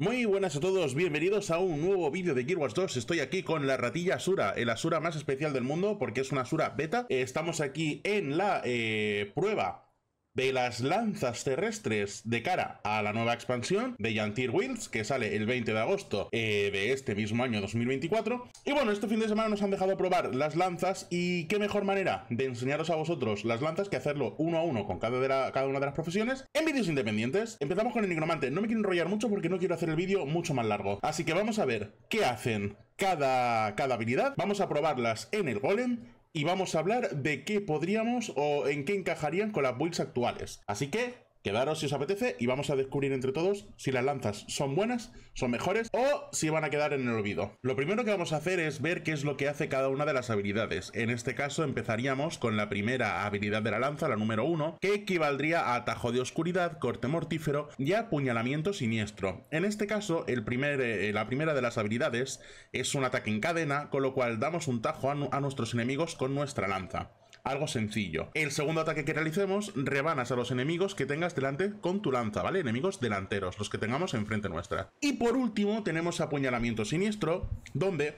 Muy buenas a todos, bienvenidos a un nuevo vídeo de Gear Wars 2 Estoy aquí con la ratilla Asura, el Asura más especial del mundo porque es una Asura beta Estamos aquí en la eh, prueba de las lanzas terrestres de cara a la nueva expansión de Yantir Wills, que sale el 20 de agosto eh, de este mismo año 2024. Y bueno, este fin de semana nos han dejado probar las lanzas y qué mejor manera de enseñaros a vosotros las lanzas que hacerlo uno a uno con cada, cada una de las profesiones en vídeos independientes. Empezamos con el nigromante, no me quiero enrollar mucho porque no quiero hacer el vídeo mucho más largo. Así que vamos a ver qué hacen cada, cada habilidad, vamos a probarlas en el golem y vamos a hablar de qué podríamos o en qué encajarían con las builds actuales. Así que Quedaros si os apetece y vamos a descubrir entre todos si las lanzas son buenas, son mejores o si van a quedar en el olvido. Lo primero que vamos a hacer es ver qué es lo que hace cada una de las habilidades. En este caso empezaríamos con la primera habilidad de la lanza, la número 1, que equivaldría a atajo de oscuridad, corte mortífero y apuñalamiento siniestro. En este caso, el primer, eh, eh, la primera de las habilidades es un ataque en cadena, con lo cual damos un tajo a nuestros enemigos con nuestra lanza algo sencillo. El segundo ataque que realicemos, rebanas a los enemigos que tengas delante con tu lanza, ¿vale? Enemigos delanteros, los que tengamos enfrente nuestra. Y por último, tenemos apuñalamiento siniestro, donde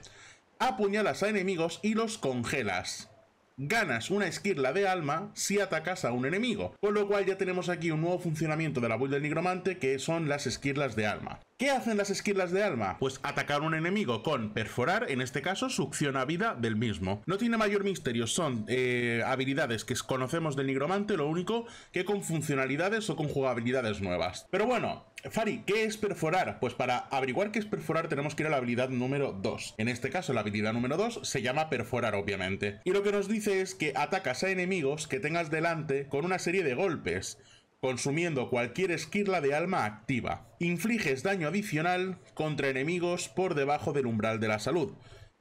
apuñalas a enemigos y los congelas. Ganas una esquirla de alma si atacas a un enemigo, con lo cual ya tenemos aquí un nuevo funcionamiento de la build del nigromante que son las esquirlas de alma. ¿Qué hacen las esquirlas de alma? Pues atacar un enemigo con perforar, en este caso succiona vida del mismo. No tiene mayor misterio, son eh, habilidades que conocemos del nigromante, lo único que con funcionalidades o con jugabilidades nuevas. Pero bueno, Fari, ¿qué es perforar? Pues para averiguar qué es perforar tenemos que ir a la habilidad número 2. En este caso, la habilidad número 2 se llama perforar, obviamente. Y lo que nos dice es que atacas a enemigos que tengas delante con una serie de golpes, consumiendo cualquier esquirla de alma activa. Infliges daño adicional contra enemigos por debajo del umbral de la salud.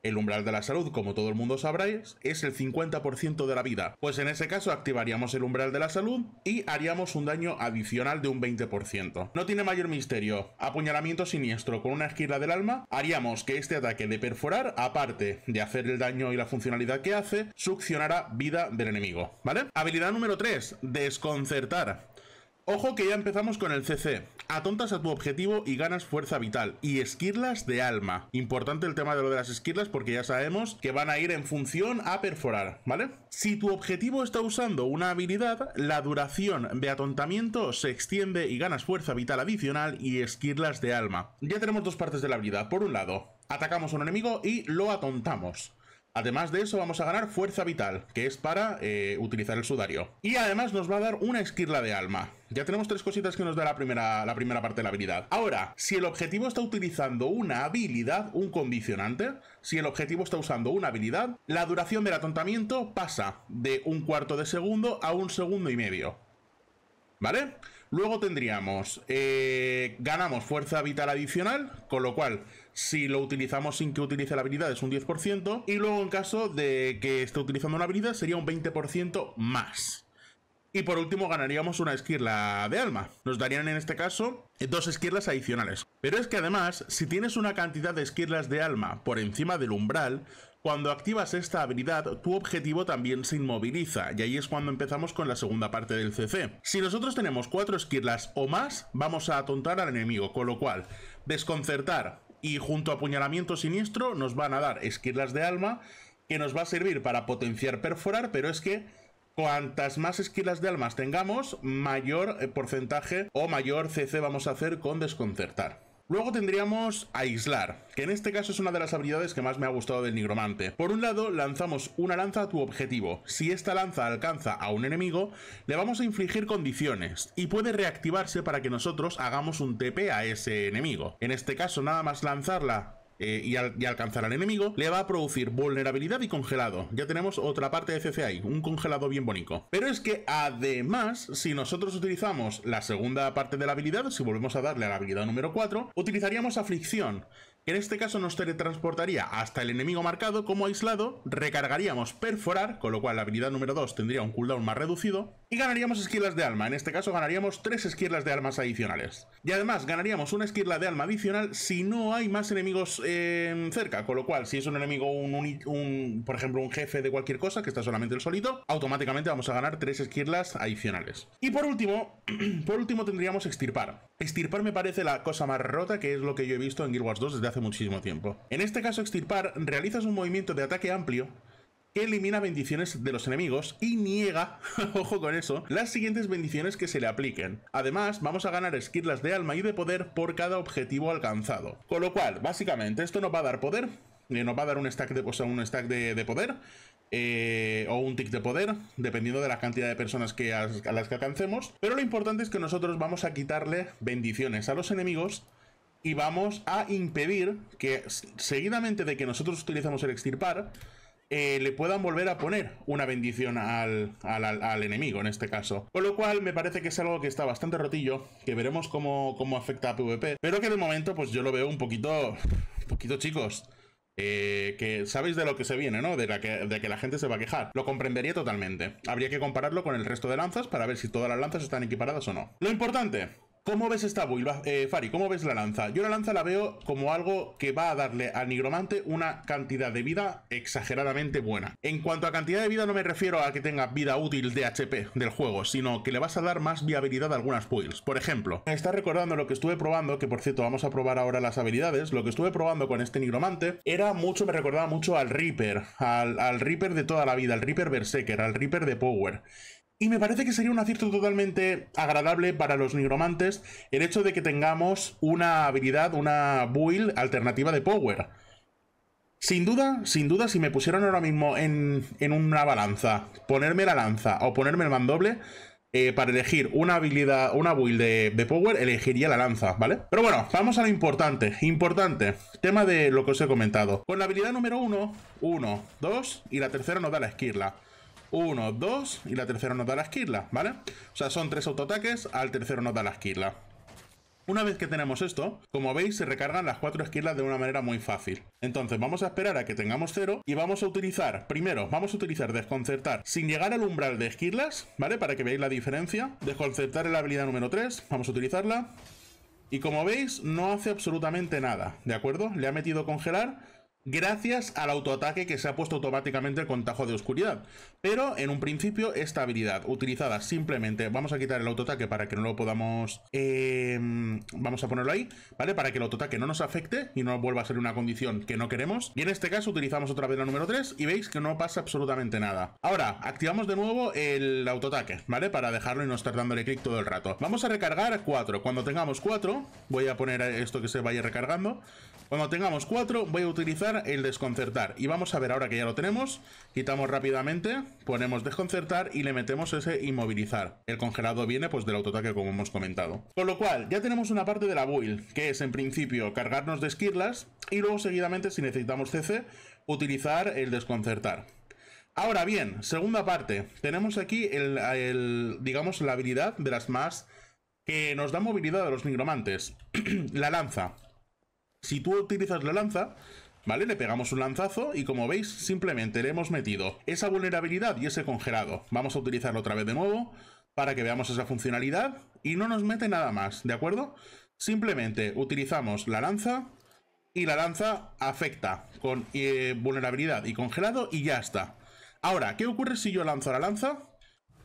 El umbral de la salud, como todo el mundo sabráis, es el 50% de la vida. Pues en ese caso activaríamos el umbral de la salud y haríamos un daño adicional de un 20%. No tiene mayor misterio. Apuñalamiento siniestro con una esquila del alma, haríamos que este ataque de perforar, aparte de hacer el daño y la funcionalidad que hace, succionará vida del enemigo, ¿vale? Habilidad número 3, desconcertar. Ojo que ya empezamos con el CC. Atontas a tu objetivo y ganas fuerza vital. Y esquirlas de alma. Importante el tema de lo de las esquirlas porque ya sabemos que van a ir en función a perforar, ¿vale? Si tu objetivo está usando una habilidad, la duración de atontamiento se extiende y ganas fuerza vital adicional y esquirlas de alma. Ya tenemos dos partes de la habilidad. Por un lado, atacamos a un enemigo y lo atontamos. Además de eso vamos a ganar fuerza vital, que es para eh, utilizar el sudario. Y además nos va a dar una esquirla de alma. Ya tenemos tres cositas que nos da la primera, la primera parte de la habilidad. Ahora, si el objetivo está utilizando una habilidad, un condicionante, si el objetivo está usando una habilidad, la duración del atontamiento pasa de un cuarto de segundo a un segundo y medio. ¿Vale? Luego tendríamos, eh, ganamos fuerza vital adicional, con lo cual si lo utilizamos sin que utilice la habilidad es un 10%. Y luego en caso de que esté utilizando una habilidad sería un 20% más. Y por último ganaríamos una esquirla de alma. Nos darían en este caso dos esquirlas adicionales. Pero es que además, si tienes una cantidad de esquirlas de alma por encima del umbral, cuando activas esta habilidad, tu objetivo también se inmoviliza, y ahí es cuando empezamos con la segunda parte del CC. Si nosotros tenemos cuatro esquirlas o más, vamos a atontar al enemigo, con lo cual, desconcertar, y junto a Apuñalamiento Siniestro nos van a dar esquilas de Alma, que nos va a servir para potenciar perforar, pero es que Cuantas más esquilas de almas tengamos, mayor eh, porcentaje o mayor CC vamos a hacer con desconcertar. Luego tendríamos Aislar, que en este caso es una de las habilidades que más me ha gustado del nigromante. Por un lado, lanzamos una lanza a tu objetivo. Si esta lanza alcanza a un enemigo, le vamos a infligir condiciones y puede reactivarse para que nosotros hagamos un TP a ese enemigo. En este caso, nada más lanzarla eh, y, alcanzar al enemigo, le va a producir vulnerabilidad y congelado. Ya tenemos otra parte de CCI, un congelado bien bonito. Pero es que además, si nosotros utilizamos la segunda parte de la habilidad, si volvemos a darle a la habilidad número 4, utilizaríamos aflicción, en este caso nos teletransportaría hasta el enemigo marcado como aislado, recargaríamos perforar, con lo cual la habilidad número 2 tendría un cooldown más reducido, y ganaríamos esquirlas de alma, en este caso ganaríamos 3 esquirlas de almas adicionales. Y además ganaríamos una esquirla de alma adicional si no hay más enemigos em, cerca, con lo cual si es un enemigo, por ejemplo un jefe de cualquier cosa, que está solamente el solito, automáticamente vamos a ganar 3 esquirlas adicionales. Y por último, por último tendríamos extirpar. Extirpar me parece la cosa más rota que es lo que yo he visto en Guild Wars 2 desde hace muchísimo tiempo. En este caso, extirpar, realizas un movimiento de ataque amplio que elimina bendiciones de los enemigos y niega, ojo con eso, las siguientes bendiciones que se le apliquen. Además, vamos a ganar esquirlas de alma y de poder por cada objetivo alcanzado. Con lo cual, básicamente, esto nos va a dar poder, eh, nos va a dar un stack de, o un stack de, poder, eh, o un tick de poder, dependiendo de la cantidad de personas que a las que alcancemos. Pero lo importante es que nosotros vamos a quitarle bendiciones a los enemigos y vamos a impedir que seguidamente de que nosotros utilizamos el extirpar, eh, le puedan volver a poner una bendición al, enemigo en este caso. Con lo cual me parece que es algo que está bastante rotillo, que veremos cómo, afecta a PvP, pero que de momento pues yo lo veo un poquito, un poquito chicos. Eh, que sabéis de lo que se viene, ¿no? De, de que la gente se va a quejar. Lo comprendería totalmente. Habría que compararlo con el resto de lanzas para ver si todas las lanzas están equiparadas o no. Lo importante, ¿Cómo ves esta build, eh, Fari? ¿Cómo ves la lanza? Yo la lanza la veo como algo que va a darle al nigromante una cantidad de vida exageradamente buena. En cuanto a cantidad de vida no me refiero a que tenga vida útil de HP del juego, sino que le vas a dar más viabilidad a algunas builds. Por ejemplo, me está recordando lo que estuve probando, que por cierto vamos a probar ahora las habilidades, lo que estuve probando con este nigromante era mucho, me recordaba mucho al Reaper, al, al Reaper de toda la vida, al Reaper Berserker, al Reaper de Power. Y me parece que sería un acierto totalmente agradable para los nigromantes el hecho de que tengamos una habilidad, una build alternativa de Power. Sin duda, sin duda, si me pusieran ahora mismo en, en una balanza, ponerme la lanza o ponerme el mandoble, eh, para elegir una habilidad, una build de, Power, elegiría la lanza, ¿vale? Pero bueno, vamos a lo importante, importante, tema de lo que os he comentado. Con la habilidad número 1, 1, 2 y la tercera nos da la esquirla. Uno, dos, y la tercera nos da la esquirla, ¿vale? O sea, son tres autoataques, al tercero nos da la esquila. Una vez que tenemos esto, como veis se recargan las cuatro esquirlas de una manera muy fácil. Entonces vamos a esperar a que tengamos cero y vamos a utilizar, primero, vamos a utilizar desconcertar sin llegar al umbral de esquirlas, ¿vale? Para que veáis la diferencia. Desconcertar es la habilidad número 3, vamos a utilizarla. Y como veis, no hace absolutamente nada, ¿de acuerdo? Le ha metido congelar, gracias al autoataque que se ha puesto automáticamente el contajo de oscuridad. Pero en un principio esta habilidad utilizada simplemente, vamos a quitar el autoataque para que no lo podamos, em, vamos a ponerlo ahí, ¿vale? Para que el autoataque no nos afecte y no vuelva a ser una condición que no queremos. Y en este caso utilizamos otra vez la número 3 y veis que no pasa absolutamente nada. Ahora, activamos de nuevo el autoataque, ¿vale? Para dejarlo y no estar dándole clic todo el rato. Vamos a recargar 4. Cuando tengamos 4, voy a poner esto que se vaya recargando. Cuando tengamos 4, voy a utilizar el desconcertar. Y vamos a ver ahora que ya lo tenemos, quitamos rápidamente, ponemos desconcertar y le metemos ese inmovilizar. El congelado viene pues del autoataque como hemos comentado. Con lo cual, ya tenemos una parte de la build, que es en principio cargarnos de esquirlas y luego seguidamente si necesitamos CC, utilizar el desconcertar. Ahora bien, segunda parte, tenemos aquí el, digamos la habilidad de las más que nos da movilidad a los nigromantes, la lanza. Si tú utilizas la lanza, ¿vale? Le pegamos un lanzazo y como veis simplemente le hemos metido esa vulnerabilidad y ese congelado. Vamos a utilizarlo otra vez de nuevo para que veamos esa funcionalidad y no nos mete nada más, ¿de acuerdo? Simplemente utilizamos la lanza y la lanza afecta con eh, vulnerabilidad y congelado y ya está. Ahora, ¿qué ocurre si yo lanzo la lanza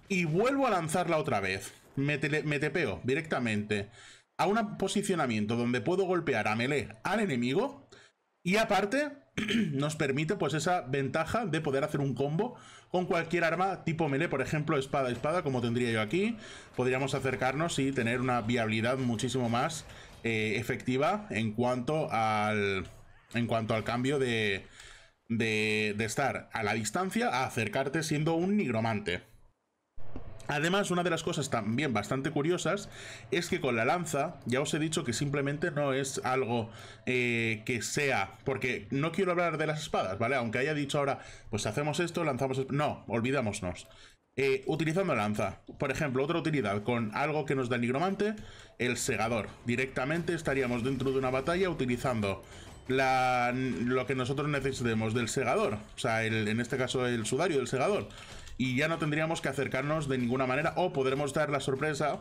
y vuelvo a lanzarla otra vez? Me, me tepeo directamente a un posicionamiento donde puedo golpear a melee al enemigo y aparte, nos permite pues esa ventaja de poder hacer un combo con cualquier arma tipo melee, por ejemplo, espada-espada, como tendría yo aquí. Podríamos acercarnos y tener una viabilidad muchísimo más eh, efectiva en cuanto al, en cuanto al cambio de, de, de estar a la distancia a acercarte siendo un nigromante. Además, una de las cosas también bastante curiosas es que con la lanza, ya os he dicho que simplemente no es algo eh, que sea, porque no quiero hablar de las espadas, ¿vale? Aunque haya dicho ahora, pues hacemos esto, lanzamos... No, olvidémonos, eh, utilizando lanza, por ejemplo, otra utilidad con algo que nos da el nigromante, el segador. Directamente estaríamos dentro de una batalla utilizando lo que nosotros necesitemos del segador, o sea, en este caso el sudario del segador y ya no tendríamos que acercarnos de ninguna manera o podremos dar la sorpresa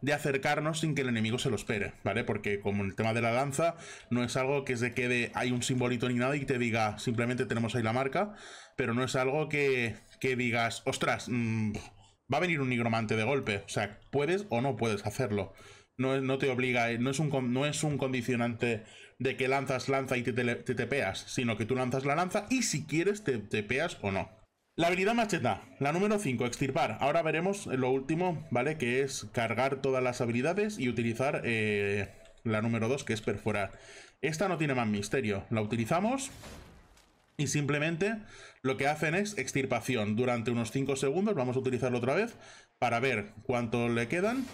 de acercarnos sin que el enemigo se lo espere, ¿vale? Porque como el tema de la lanza no es algo que se quede, hay un simbolito ni nada y te diga, simplemente tenemos ahí la marca, pero no es algo que, que digas, ostras, mm, va a venir un nigromante de golpe, o sea, puedes o no puedes hacerlo. No, no te obliga, no es, un, no es un condicionante de que lanzas lanza y te, te, te tepeas, sino que tú lanzas la lanza y si quieres te peas o no. La habilidad macheta, la número 5, extirpar. Ahora veremos lo último, ¿vale? Que es cargar todas las habilidades y utilizar eh, la número 2, que es perforar. Esta no tiene más misterio. La utilizamos y simplemente lo que hacen es extirpación. Durante unos 5 segundos, vamos a utilizarlo otra vez, para ver cuánto le quedan.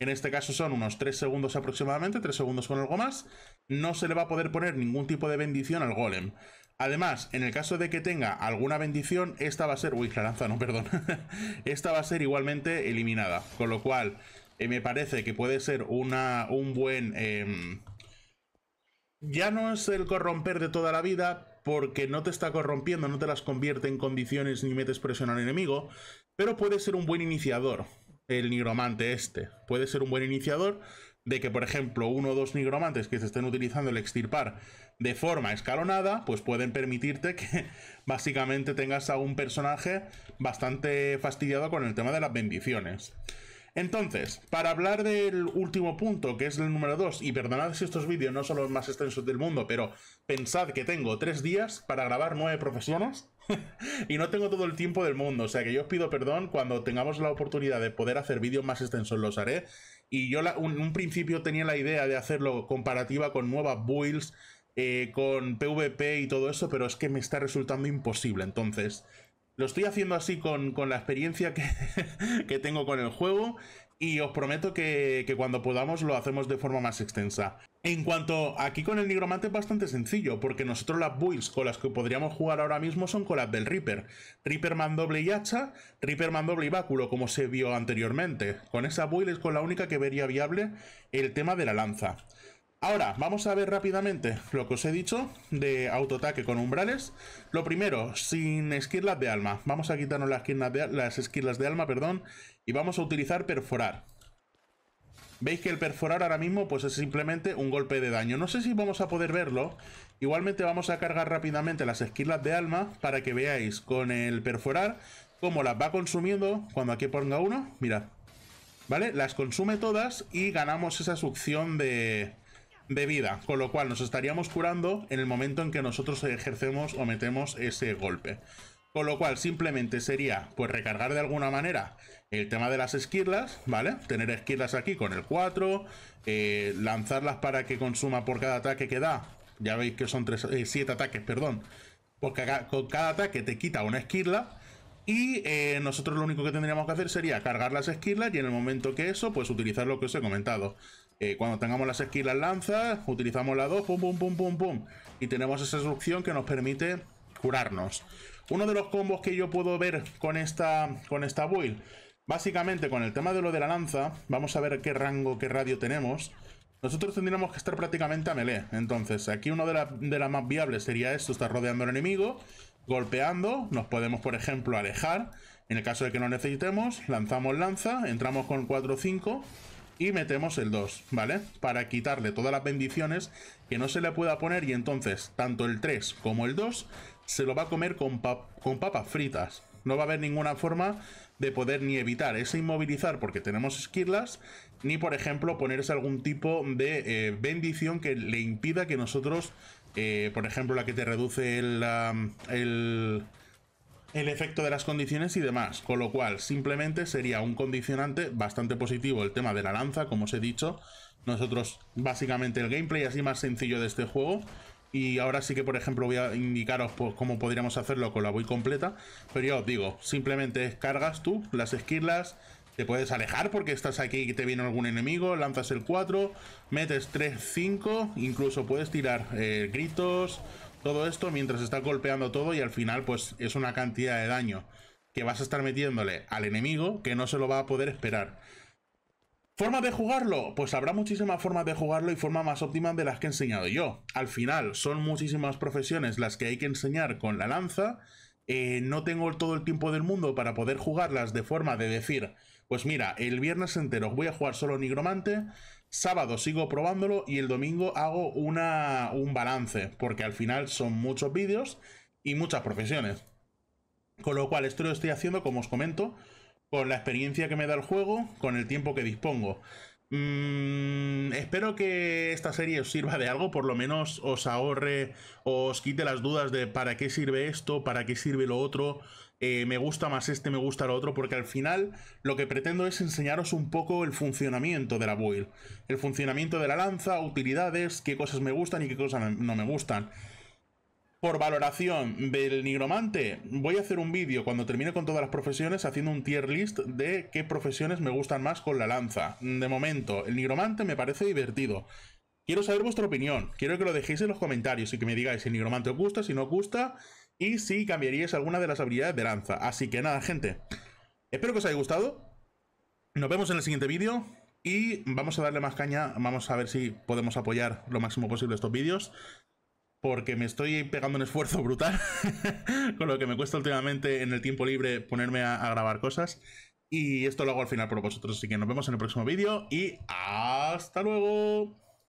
En este caso son unos 3 segundos aproximadamente, 3 segundos con algo más. No se le va a poder poner ningún tipo de bendición al golem. Además, en el caso de que tenga alguna bendición, esta va a ser... Uy, no, perdón. esta va a ser igualmente eliminada. Con lo cual, eh, me parece que puede ser una, un buen... Em, ya no es el corromper de toda la vida, porque no te está corrompiendo, no te las convierte en condiciones ni metes presión al enemigo, pero puede ser un buen iniciador, el nigromante este. Puede ser un buen iniciador de que, por ejemplo, uno o dos nigromantes que se estén utilizando el extirpar de forma escalonada, pues pueden permitirte que básicamente tengas a un personaje bastante fastidiado con el tema de las bendiciones. Entonces, para hablar del último punto, que es el número 2, y perdonad si estos vídeos no son los más extensos del mundo, pero pensad que tengo tres días para grabar nueve profesiones y no tengo todo el tiempo del mundo, o sea que yo os pido perdón, cuando tengamos la oportunidad de poder hacer vídeos más extensos los haré, y yo en un, principio tenía la idea de hacerlo comparativa con nuevas builds, eh, con PvP y todo eso, pero es que me está resultando imposible. Entonces, lo estoy haciendo así con, la experiencia que, tengo con el juego y os prometo que, que cuando podamos lo hacemos de forma más extensa. En cuanto aquí con el nigromante es bastante sencillo, porque nosotros las builds con las que podríamos jugar ahora mismo son con las del Reaper. Reaper doble y hacha, Reaper doble y báculo, como se vio anteriormente. Con esa build es con la única que vería viable el tema de la lanza. Ahora, vamos a ver rápidamente lo que os he dicho de autoataque con umbrales. Lo primero, sin esquirlas de alma. Vamos a quitarnos las esquirlas de, las esquirlas de alma, perdón, y vamos a utilizar perforar. Veis que el perforar ahora mismo pues es simplemente un golpe de daño. No sé si vamos a poder verlo. Igualmente vamos a cargar rápidamente las esquilas de alma para que veáis con el perforar cómo las va consumiendo. Cuando aquí ponga uno, mirad. ¿Vale? Las consume todas y ganamos esa succión de, de vida. Con lo cual nos estaríamos curando en el momento en que nosotros ejercemos o metemos ese golpe. Con lo cual, simplemente sería, pues, recargar de alguna manera el tema de las esquirlas, ¿vale? Tener esquirlas aquí con el 4, eh, lanzarlas para que consuma por cada ataque que da. Ya veis que son 7 eh, ataques, perdón. Porque pues con cada ataque te quita una esquirla. Y eh, nosotros lo único que tendríamos que hacer sería cargar las esquirlas y en el momento que eso, pues utilizar lo que os he comentado. cuando tengamos las esquirlas lanzas, utilizamos la 2, pum, pum, pum, pum, pum. Y tenemos esa solución que nos permite curarnos. Uno de los combos que yo puedo ver con esta, con esta build, básicamente con el tema de lo de la lanza, vamos a ver qué rango, qué radio tenemos. Nosotros tendríamos que estar prácticamente a melee. Entonces, aquí una de, de las más viables sería esto, estar rodeando al enemigo, golpeando, nos podemos, por ejemplo, alejar. En el caso de que no necesitemos, lanzamos lanza, entramos con 4 5 y metemos el 2, ¿vale? Para quitarle todas las bendiciones que no se le pueda poner y entonces tanto el 3 como el 2 se lo va a comer con, papas fritas. No va a haber ninguna forma de poder ni evitar ese inmovilizar porque tenemos esquirlas, ni por ejemplo ponerse algún tipo de eh, bendición que le impida que nosotros, eh, por ejemplo, la que te reduce el, el, el efecto de las condiciones y demás. Con lo cual, simplemente sería un condicionante bastante positivo el tema de la lanza, como os he dicho. Nosotros, básicamente, el gameplay así más sencillo de este juego y ahora sí que, por ejemplo, voy a indicaros pues, cómo podríamos hacerlo con la build completa. Pero ya os digo, simplemente cargas tú las esquirlas, te puedes alejar porque estás aquí y te viene algún enemigo, lanzas el 4, metes 3, 5, incluso puedes tirar eh, gritos, todo esto mientras está golpeando todo y al final pues es una cantidad de daño que vas a estar metiéndole al enemigo que no se lo va a poder esperar. ¿Forma de jugarlo? Pues habrá muchísimas formas de jugarlo y formas más óptimas de las que he enseñado yo. Al final, son muchísimas profesiones las que hay que enseñar con la lanza. Eh, no tengo todo el tiempo del mundo para poder jugarlas de forma de decir, pues mira, el viernes entero voy a jugar solo nigromante, sábado sigo probándolo y el domingo hago una, un balance, porque al final son muchos vídeos y muchas profesiones. Con lo cual, esto lo estoy haciendo, como os comento, con la experiencia que me da el juego, con el tiempo que dispongo. Mm, espero que esta serie os sirva de algo, por lo menos os ahorre, os quite las dudas de para qué sirve esto, para qué sirve lo otro, eh, me gusta más este, me gusta lo otro, porque al final lo que pretendo es enseñaros un poco el funcionamiento de la build, el funcionamiento de la lanza, utilidades, qué cosas me gustan y qué cosas no me gustan por valoración del nigromante, voy a hacer un vídeo cuando termine con todas las profesiones haciendo un tier list de qué profesiones me gustan más con la lanza. De momento, el nigromante me parece divertido. Quiero saber vuestra opinión, quiero que lo dejéis en los comentarios y que me digáis si el nigromante os gusta, si no os gusta y si cambiaríais alguna de las habilidades de lanza. Así que nada, gente, espero que os haya gustado. Nos vemos en el siguiente vídeo y vamos a darle más caña, vamos a ver si podemos apoyar lo máximo posible estos vídeos porque me estoy pegando un esfuerzo brutal con lo que me cuesta últimamente en el tiempo libre ponerme a, grabar cosas. Y esto lo hago al final por vosotros, así que nos vemos en el próximo vídeo y hasta luego.